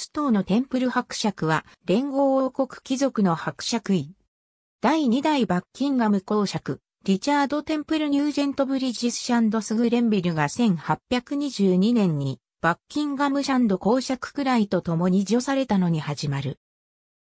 ストーのテンプル伯爵は連合王国貴族の伯爵位。第2代バッキンガム公爵、リチャード・テンプル・ニュージェント・ブリジス・シャンド・スグレンビルが1822年にバッキンガム・シャンド公爵くらいと共に除されたのに始まる。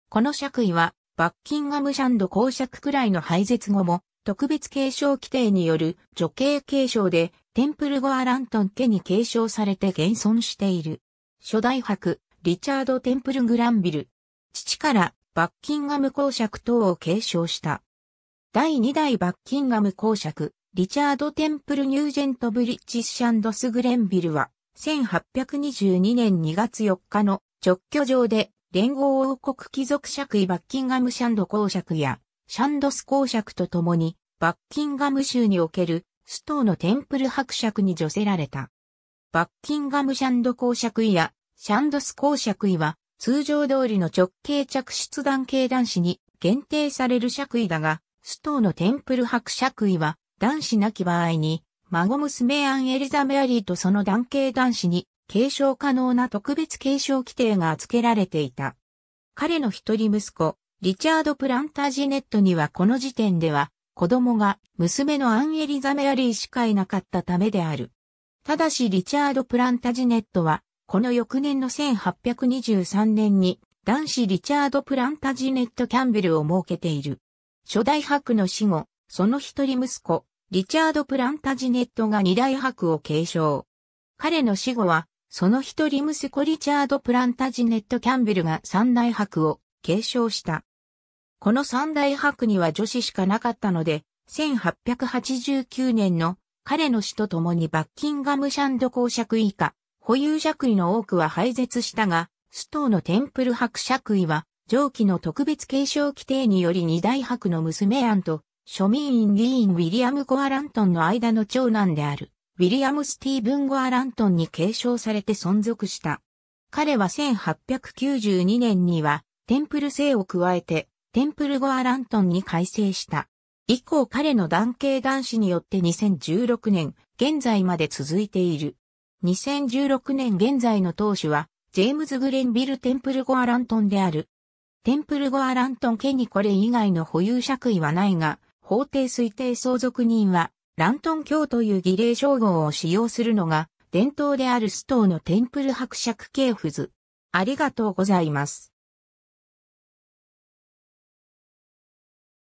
この爵位はバッキンガム・シャンド公爵くらいの廃絶後も特別継承規定による女系継承でテンプルゴアラントン家に継承されて現存している。初代伯、リチャード・テンプル・グランビル。父からバッキンガム公爵等を継承した。第2代バッキンガム公爵、リチャード・テンプル・ニュージェント・ブリッジシャンドス・グレンビルは、1822年2月4日の直居場で連合王国貴族爵位バッキンガムシャンド公爵やシャンドス公爵と共にバッキンガム州におけるストーのテンプル伯爵に除せられた。バッキンガムシャンド公爵位やシャンドス公爵位は、通常通りの直径着出弾系男子に限定される爵位だが、ストーのテンプル伯爵位は、男子なき場合に、孫娘アン・エリザ・メアリーとその男系男子に、継承可能な特別継承規定が付けられていた。彼の一人息子、リチャード・プランタージネットにはこの時点では、子供が娘のアン・エリザ・メアリーしかいなかったためである。ただしリチャード・プランタジネットはこの翌年の1823年に男子リチャード・プランタジネット・キャンベルを設けている。初代博の死後、その一人息子、リチャード・プランタジネットが二代博を継承。彼の死後は、その一人息子リチャード・プランタジネット・キャンベルが三代博を継承した。この三大博には女子しかなかったので、1889年の彼の死と共にバッキンガムシャンド公爵以下、固有爵位の多くは廃絶したが、ストーのテンプル伯爵位は、上記の特別継承規定により二大伯の娘アンと、庶民院議員ウィリアム・ゴアラントンの間の長男である、ウィリアム・スティーブン・ゴアラントンに継承されて存続した。彼は1892年には、テンプル制を加えて、テンプル・ゴアラントンに改正した。以降彼の男系男子によって2016年、現在まで続いている。2016年現在の当主は、ジェームズ・グレンビル・テンプル・ゴア・ラントンである。テンプル・ゴア・ラントン家にこれ以外の保有爵位はないが、法定推定相続人は、ラントン教という儀礼称号を使用するのが、伝統であるストーのテンプル伯爵系譜図。ありがとうございます。